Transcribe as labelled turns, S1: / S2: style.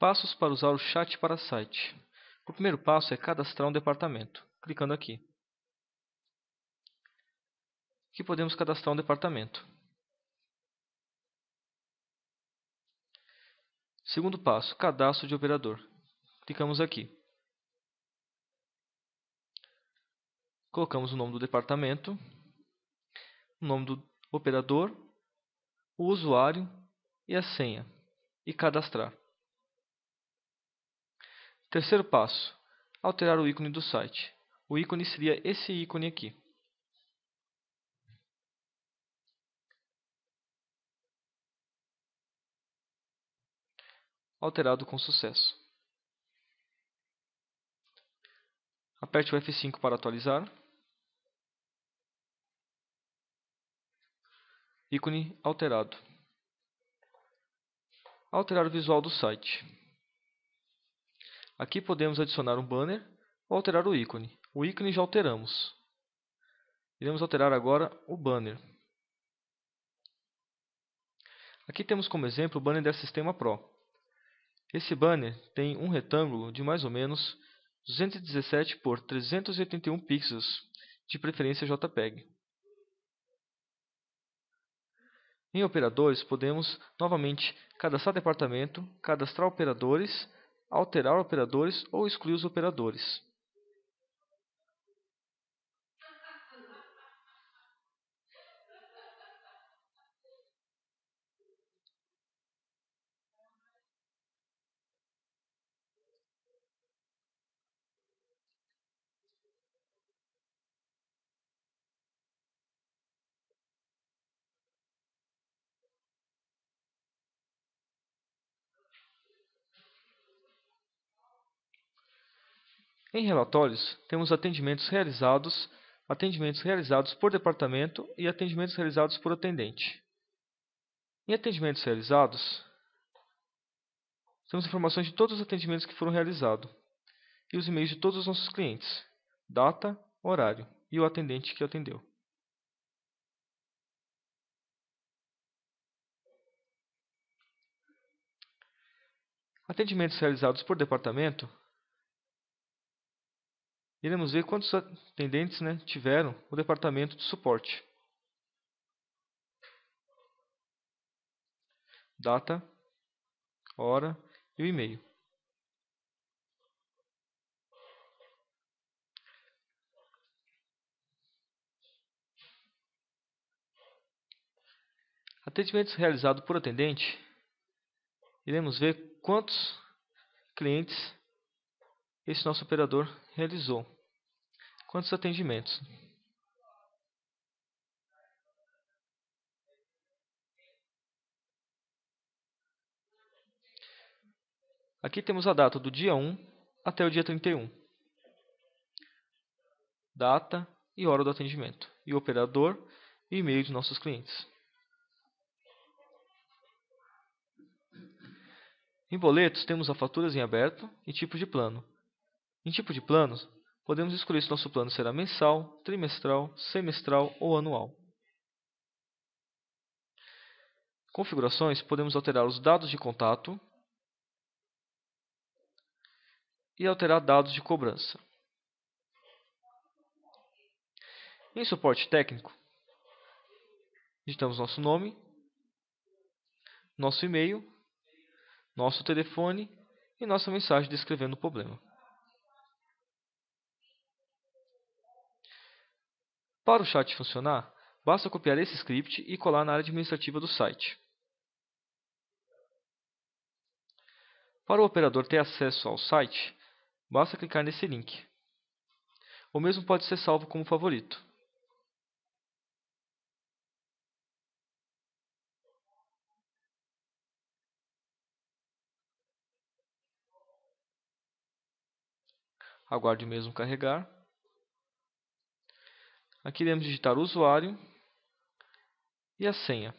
S1: Passos para usar o chat para site. O primeiro passo é cadastrar um departamento, clicando aqui. Aqui podemos cadastrar um departamento. Segundo passo, cadastro de operador. Clicamos aqui. Colocamos o nome do departamento, o nome do operador, o usuário e a senha, e cadastrar. Terceiro passo: alterar o ícone do site. O ícone seria esse ícone aqui. Alterado com sucesso. Aperte o F5 para atualizar. Ícone alterado. Alterar o visual do site. Aqui podemos adicionar um banner ou alterar o ícone. O ícone já alteramos. Iremos alterar agora o banner. Aqui temos como exemplo o banner da Sistema Pro. Esse banner tem um retângulo de mais ou menos 217 por 381 pixels, de preferência JPEG. Em operadores, podemos novamente cadastrar departamento, cadastrar operadores alterar operadores ou excluir os operadores. Em relatórios, temos atendimentos realizados, atendimentos realizados por departamento e atendimentos realizados por atendente. Em atendimentos realizados, temos informações de todos os atendimentos que foram realizados e os e-mails de todos os nossos clientes, data, horário e o atendente que atendeu. Atendimentos realizados por departamento Iremos ver quantos atendentes né, tiveram o departamento de suporte. Data, hora e o e-mail. Atendimentos realizados por atendente. Iremos ver quantos clientes esse nosso operador realizou. Quantos atendimentos? Aqui temos a data do dia 1 até o dia 31. Data e hora do atendimento. E o operador e e-mail de nossos clientes. Em boletos, temos as faturas em aberto e tipo de plano. Em tipo de planos, podemos escolher se nosso plano será mensal, trimestral, semestral ou anual. Configurações, podemos alterar os dados de contato e alterar dados de cobrança. Em suporte técnico, digitamos nosso nome, nosso e-mail, nosso telefone e nossa mensagem descrevendo o problema. Para o chat funcionar, basta copiar esse script e colar na área administrativa do site. Para o operador ter acesso ao site, basta clicar nesse link. O mesmo pode ser salvo como favorito. Aguarde o mesmo carregar. Aqui iremos digitar o usuário e a senha.